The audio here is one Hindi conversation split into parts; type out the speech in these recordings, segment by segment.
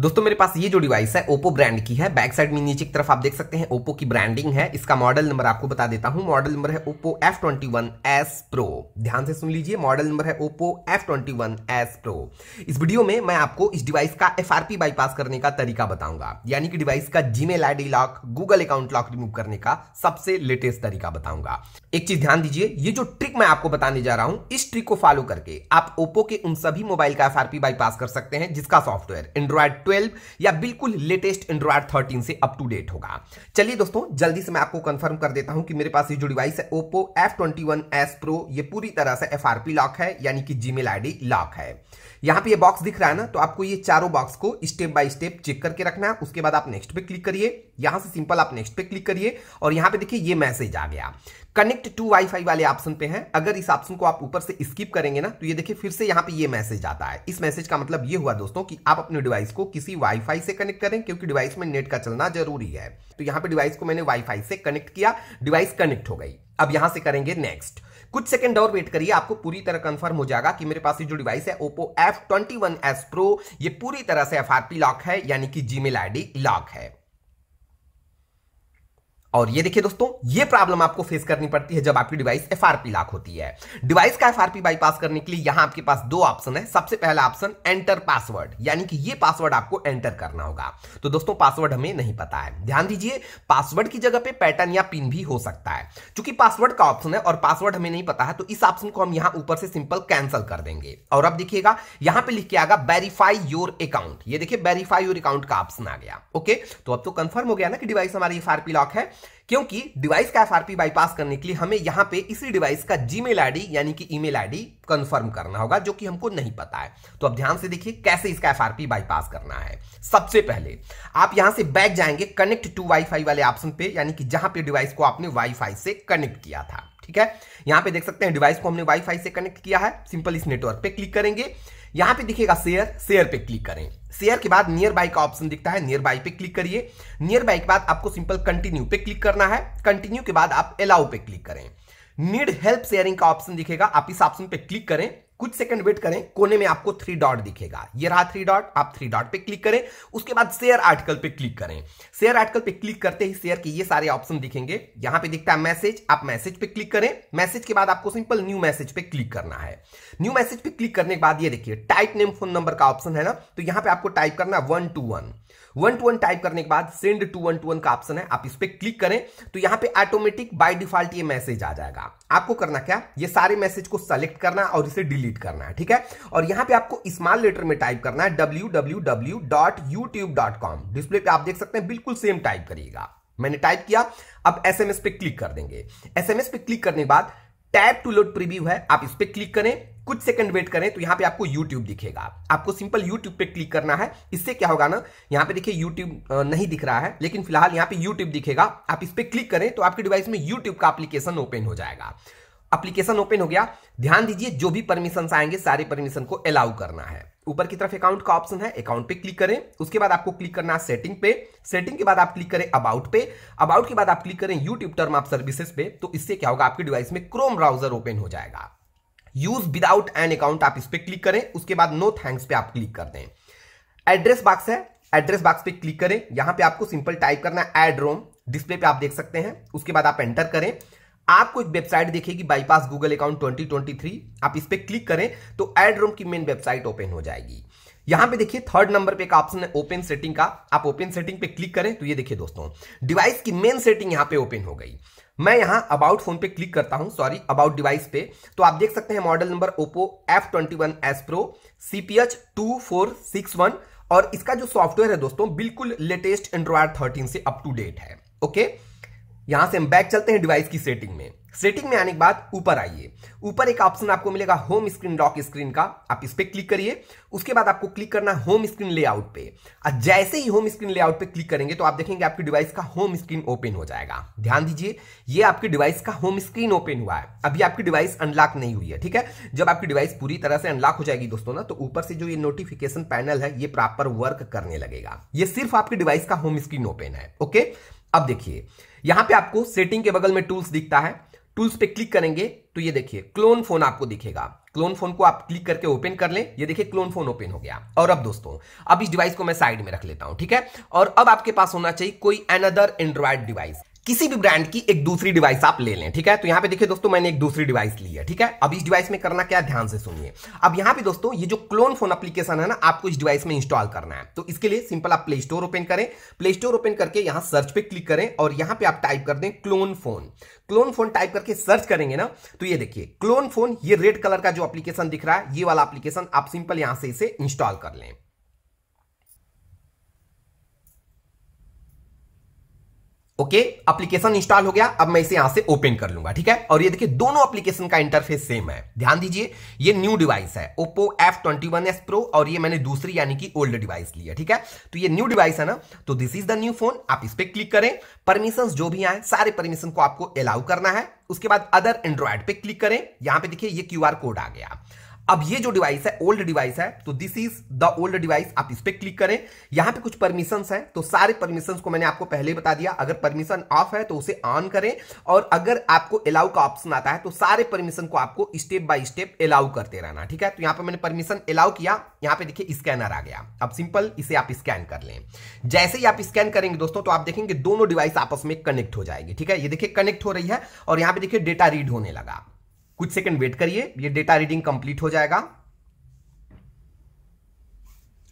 दोस्तों मेरे पास ये जो डिवाइस है ओप्पो ब्रांड की है बैक साइड में नीचे की तरफ आप देख सकते हैं ओप्पो की ब्रांडिंग है इसका मॉडल नंबर आपको बता देता हूं मॉडल नंबर है Oppo F twenty one S pro ध्यान से सुन लीजिए मॉडल नंबर है Oppo F twenty one S pro इस वीडियो में मैं आपको इस डिवाइस का एफ आर पी बाईपास करने का तरीका बताऊंगा यानी कि डिवाइस का Gmail ID lock Google account lock remove करने का सबसे लेटेस्ट तरीका बताऊंगा एक चीज ध्यान दीजिए ये जो ट्रिक मैं आपको बताने जा रहा हूं इस ट्रिक को फॉलो करके आप ओप्पो के उन सभी मोबाइल का एफ आर पी बाईपास कर सकते हैं जिसका सॉफ्टवेयर एंड्रॉयड 12 या बिल्कुल लेटेस्ट एंड्रॉयड 13 से अप टू डेट होगा चलिए दोस्तों जल्दी से मैं आपको कंफर्म कर देता हूं कि मेरे पास ये जो डिवाइस है ओप्पो एफ ट्वेंटी ये पूरी तरह से एफ लॉक है यानी कि जीमेल आई लॉक है यहां पे ये बॉक्स दिख रहा है ना तो आपको ये चारों बॉक्स को स्टेप बाय स्टेप चेक करके रखना है उसके बाद आप नेक्स्ट पे क्लिक करिए यहां से सिंपल आप नेक्स्ट पे क्लिक करिए और यहां पे देखिए ये मैसेज आ गया कनेक्ट टू वाईफाई वाले ऑप्शन पे हैं अगर इस ऑप्शन को आप ऊपर से स्किप करेंगे ना तो ये देखिए फिर से यहाँ पे ये मैसेज आता है इस मैसेज का मतलब ये हुआ दोस्तों कि आप अपने डिवाइस को किसी वाईफाई से कनेक्ट करें क्योंकि डिवाइस में नेट का चलना जरूरी है तो यहाँ पे डिवाइस को मैंने वाईफाई से कनेक्ट किया डिवाइस कनेक्ट हो गई अब यहां से करेंगे नेक्स्ट कुछ सेकंड और वेट करिए आपको पूरी तरह कंफर्म हो जाएगा कि मेरे पास ये जो डिवाइस है Oppo F twenty one S pro ये पूरी तरह से एफ लॉक है यानी कि जीमेल डी लॉक है और ये देखिए दोस्तों ये प्रॉब्लम आपको फेस करनी पड़ती है जब आपकी डिवाइस एफ लाख होती है डिवाइस का एफ बाईपास करने के लिए यहां आपके पास दो ऑप्शन है सबसे पहला ऑप्शन एंटर पासवर्ड यानी कि ये पासवर्ड आपको एंटर करना होगा तो दोस्तों पासवर्ड हमें नहीं पता है ध्यान दीजिए पासवर्ड की जगह पे पैटर्न या पिन भी हो सकता है चूंकि पासवर्ड का ऑप्शन है और पासवर्ड हमें नहीं पता है तो इस ऑप्शन को हम यहां ऊपर से सिंपल कैंसिल कर देंगे और अब देखिएगा यहां पर लिख के आगा वेरीफाई योर अकाउंट ये देखिए वेरीफाई योर अकाउंट का ऑप्शन आ गया ओके तो अब तो कंफर्म हो गया ना कि डिवाइस हमारी एफ लॉक है क्योंकि डिवाइस का एफआरपी बाईपास करने के लिए हमें यहां पे इसी डिवाइस का जीमेल आईडी यानी कि ईमेल आईडी कंफर्म करना होगा जो कि हमको नहीं पता है तो अब ध्यान से देखिए कैसे इसका एफआरपी बाईपास करना है सबसे पहले आप यहां से बैक जाएंगे कनेक्ट टू वाईफाई वाले ऑप्शन पे यानी कि जहां पे डिवाइस को आपने वाईफाई से कनेक्ट किया था ठीक है यहां पे देख सकते हैं डिवाइस को हमने वाईफाई से कनेक्ट किया है सिंपल इस नेटवर्क पे क्लिक करेंगे यहां पे दिखेगा शेयर शेयर पे क्लिक करें शेयर के बाद नियर बाई का ऑप्शन दिखता है नियर बाई पे क्लिक करिए नियर बाई के बाद आपको सिंपल कंटिन्यू पे क्लिक करना है कंटिन्यू के बाद आप अलाउ पे क्लिक करें नीड हेल्प शेयरिंग का ऑप्शन दिखेगा आप इस ऑप्शन पे क्लिक करें कुछ सेकंड वेट करें कोने में आपको थ्री डॉट दिखेगा ये रहा थ्री डॉट आप थ्री डॉट पे क्लिक करें उसके बाद शेयर आर्टिकल पे क्लिक करें शेयर आर्टिकल पे क्लिक करते ही शेयर के ये सारे ऑप्शन दिखेंगे यहां पे दिखता है मैसेज आप मैसेज पे क्लिक करें मैसेज के बाद आपको सिंपल न्यू मैसेज पे क्लिक करना है न्यू मैसेज पे क्लिक करने के बाद ये देखिए टाइप नेम फोन नंबर का ऑप्शन है ना तो यहां पर आपको टाइप करना one two one one two one type करने के बाद send to one two one का ऑप्शन है आप इस पर क्लिक करें तो यहां पे ऑटोमेटिक बाय डिफॉल्ट ये मैसेज आ जाएगा आपको करना क्या ये सारे मैसेज को सेलेक्ट करना और इसे डिलीट करना है ठीक है और यहां पे आपको स्मॉल लेटर में टाइप करना है डब्ल्यू डिस्प्ले पे आप देख सकते हैं बिल्कुल सेम टाइप करिएगा मैंने टाइप किया अब एस पे क्लिक कर देंगे एसएमएस पे क्लिक करने के बाद टैप टू लोड प्रीव्यू है आप इस पर क्लिक करें कुछ सेकंड वेट करें तो यहां पे आपको यूट्यूब दिखेगा आपको सिंपल यूट्यूब पे क्लिक करना है इससे क्या होगा ना यहां पे देखिए यूट्यूब नहीं दिख रहा है लेकिन फिलहाल यहां पे यूट्यूब दिखेगा आप इस पर क्लिक करें तो आपके डिवाइस में यूट्यूब का एप्लीकेशन ओपन हो जाएगा एप्लीकेशन ओपन हो गया ध्यान दीजिए जो भी परमिशन आएंगे सारे परमिशन को अलाउ करना है ऊपर की तरफ अकाउंट का ऑप्शन है अकाउंट पे क्लिक करें उसके बाद आपको क्लिक करना है सेटिंग पे सेटिंग के बाद आप क्लिक करें अबाउट पे अबाउट के बाद आप क्लिक करें यूट्यूब टर्म ऑफ सर्विसेज पे तो इससे क्या होगा आपके डिवाइस में क्रोम ब्राउजर ओपन हो जाएगा यूज विदाउट एन अकाउंट आप इस पर क्लिक करें उसके बाद नो थैंक्स पे आप क्लिक कर दें एड्रेस बॉक्स है एड्रेस बॉक्स पे क्लिक करें यहां पे आपको सिंपल टाइप करना है एड रोम डिस्प्ले पे आप देख सकते हैं उसके बाद आप एंटर करें आपको एक वेबसाइट देखेगी बाईपास गूगल अकाउंट 2023 आप इस पर क्लिक करें तो एड रोम की मेन वेबसाइट ओपन हो जाएगी यहां पे देखिए थर्ड नंबर पे एक ऑप्शन है ओपन सेटिंग का आप ओपन सेटिंग पे क्लिक करें तो ये देखिए दोस्तों डिवाइस की मेन सेटिंग यहां पे ओपन हो गई मैं यहां अबाउट फोन पे क्लिक करता हूं सॉरी अबाउट डिवाइस पे तो आप देख सकते हैं model number Oppo F twenty one S pro CPH two four six one और इसका जो सॉफ्टवेयर है दोस्तों बिल्कुल लेटेस्ट एंड्रॉयड थर्टीन से अप टू डेट है ओके यहां से हम बैक चलते हैं डिवाइस की सेटिंग में सेटिंग में आने के बाद ऊपर आइए ऊपर एक ऑप्शन आपको मिलेगा होम स्क्रीन लॉक स्क्रीन का आप इस पर क्लिक करिए उसके बाद आपको क्लिक करना होम स्क्रीन लेआउट पे और जैसे ही होम स्क्रीन लेआउट पे क्लिक करेंगे तो आप देखेंगे आपकी डिवाइस का होम स्क्रीन ओपन हो जाएगा ध्यान दीजिए ये आपकी डिवाइस का होम स्क्रीन ओपन हुआ है अभी आपकी डिवाइस अनलॉक नहीं हुई है ठीक है जब आपकी डिवाइस पूरी तरह से अनलॉक हो जाएगी दोस्तों ना तो ऊपर से जो ये नोटिफिकेशन पैनल है ये प्रॉपर वर्क करने लगेगा ये सिर्फ आपकी डिवाइस का होम स्क्रीन ओपन है ओके अब देखिए यहां पे आपको सेटिंग के बगल में टूल्स दिखता है टूल्स पे क्लिक करेंगे तो ये देखिए क्लोन फोन आपको दिखेगा क्लोन फोन को आप क्लिक करके ओपन कर लें ये देखिए क्लोन फोन ओपन हो गया और अब दोस्तों अब इस डिवाइस को मैं साइड में रख लेता हूं ठीक है और अब आपके पास होना चाहिए कोई अनदर एंड्रॉयड डिवाइस किसी भी ब्रांड की एक दूसरी डिवाइस आप ले लें ठीक है तो यहां पे देखिए दोस्तों मैंने एक दूसरी डिवाइस ली है ठीक है अब इस डिवाइस में करना क्या ध्यान से सुनिए अब यहां पे दोस्तों ये जो क्लोन फोन एप्लीकेशन है ना आपको इस डिवाइस में इंस्टॉल करना है तो इसके लिए सिंपल आप प्ले स्टोर ओपन करें प्ले स्टोर ओपन करके यहां सर्च पे क्लिक करें और यहां पर आप टाइप कर दें clone phone clone phone type करके सर्च करेंगे ना तो ये देखिए क्लोन फोन ये रेड कलर का जो एप्लीकेशन दिख रहा है ये वाला एप्लीकेशन आप सिंपल यहां से इसे इंस्टॉल कर लें ओके एप्लीकेशन इंस्टॉल हो गया अब मैं इसे यहां से ओपन कर लूंगा ठीक है और ये देखिए दोनों एप्लीकेशन का इंटरफेस सेम है ध्यान दीजिए ये न्यू डिवाइस है Oppo F twenty one S pro और ये मैंने दूसरी यानी कि ओल्ड डिवाइस लिया ठीक है तो ये न्यू डिवाइस है ना तो this is the new phone आप इस पर क्लिक करें परमिशन जो भी आए सारे परमिशन को आपको अलाउ करना है उसके बाद अदर एंड्रॉयड पे क्लिक करें यहां पर देखिए ये क्यू कोड आ गया अब ये जो डिवाइस है ओल्ड डिवाइस है तो this is the old device आप इस पर क्लिक करें यहां पे कुछ परमिशन है तो सारे परमिशन को मैंने आपको पहले बता दिया अगर परमिशन ऑफ है तो उसे ऑन करें और अगर आपको अलाउ का ऑप्शन आता है तो सारे परमिशन को आपको स्टेप बाय स्टेप अलाउ करते रहना ठीक है तो यहां पर मैंने परमिशन अलाउ किया यहां पे देखिए स्कैनर आ गया अब सिंपल इसे आप स्कैन कर लें जैसे ही आप स्कैन करेंगे दोस्तों तो आप देखेंगे दोनों डिवाइस आपस में कनेक्ट हो जाएगी ठीक है ये देखिए कनेक्ट हो रही है और यहां पर देखिए डेटा रीड होने लगा कुछ सेकंड वेट करिए ये डेटा रीडिंग कंप्लीट हो जाएगा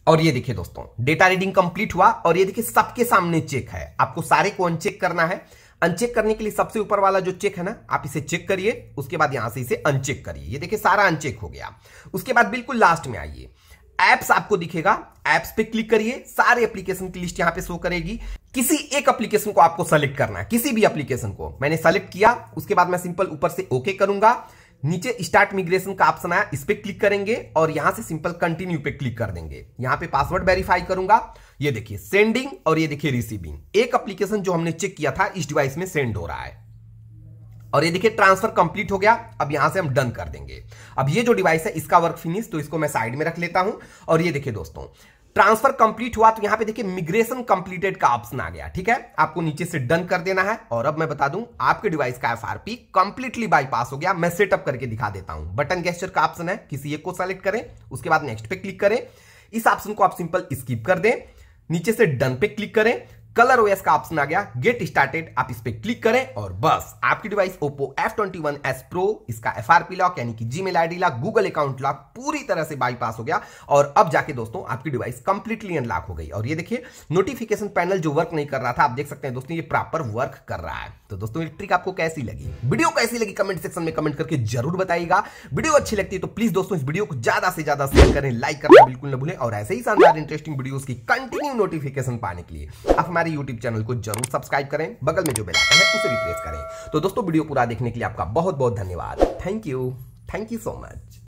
और ये देखिए दोस्तों डेटा रीडिंग कंप्लीट हुआ और ये देखिए सबके सामने चेक है आपको सारे को अनचेक करना है अनचेक करने के लिए सबसे ऊपर वाला जो चेक है ना आप इसे चेक करिए उसके बाद यहां से इसे अनचेक करिए ये देखिए सारा अनचेक हो गया उसके बाद बिल्कुल लास्ट में आइए एप्स आपको दिखेगा एप्स पे क्लिक करिए सारे एप्लीकेशन की लिस्ट यहां पे शो करेगी किसी एक एप्लीकेशन को आपको सेलेक्ट करना है किसी भी एप्लीकेशन को मैंने सेलेक्ट किया उसके बाद मैं सिंपल ऊपर से ओके okay करूंगा नीचे स्टार्ट मिग्रेशन का ऑप्शन आया इस पर क्लिक करेंगे और यहां से सिंपल कंटिन्यू पे क्लिक कर देंगे यहां पे पासवर्ड वेरीफाई करूंगा ये देखिए सेंडिंग और ये देखिए रिसीविंग एक एप्लीकेशन जो हमने चेक किया था इस डिवाइस में सेंड हो रहा है और ये देखिए ट्रांसफर कंप्लीट हो गया अब यहां से हम डन कर देंगे अब ये जो डिवाइस है इसका वर्क फिनिश तो इसको मैं साइड में रख लेता हूं और ये देखिए दोस्तों ट्रांसफर कंप्लीट हुआ तो यहां पे देखिए मिग्रेशन कंप्लीटेड का ऑप्शन आ गया ठीक है आपको नीचे से डन कर देना है और अब मैं बता दूं आपके डिवाइस का एफआरपी कंप्लीटली बाईपास हो गया मैं सेटअप करके दिखा देता हूं बटन गेस्टर का ऑप्शन है किसी एक को सेलेक्ट करें उसके बाद नेक्स्ट पे क्लिक करें इस ऑप्शन को आप सिंपल स्किप कर दें नीचे से डन पे क्लिक करें कलर ओएस का ऑप्शन आ गया गेट स्टार्टेड आप इस पर क्लिक करें और बस आपकी device Oppo F twenty one S pro इसका एफ आर पी लॉक यानी कि Gmail ID lock Google account lock पूरी तरह से बाईपास हो गया और अब जाके दोस्तों आपकी डिवाइस कंप्लीटली अनलॉक हो गई और ये देखिए नोटिफिकेशन पैनल जो वर्क नहीं कर रहा था आप देख सकते हैं दोस्तों ये प्रॉपर वर्क कर रहा है तो दोस्तों ये ट्रिक आपको कैसी लगी वीडियो कैसी लगी कमेंट सेक्शन में कमेंट करके जरूर बताइएगा वीडियो अच्छी लगती है तो प्लीज दोस्तों इस वीडियो को ज्यादा से ज्यादा शेयर करें लाइक करना बिल्कुल न भूलें और ऐसे ही शानदार इंटरेस्टिंग वीडियो की कंटिन्यू नोटिफिकेशन पाने के लिए आप हमारे हमारे यूट्यूब चैनल को जरूर सब्सक्राइब करें बगल में जो आइकन है उसे भी प्रेस करें तो दोस्तों वीडियो पूरा देखने के लिए आपका बहुत बहुत धन्यवाद thank you thank you so much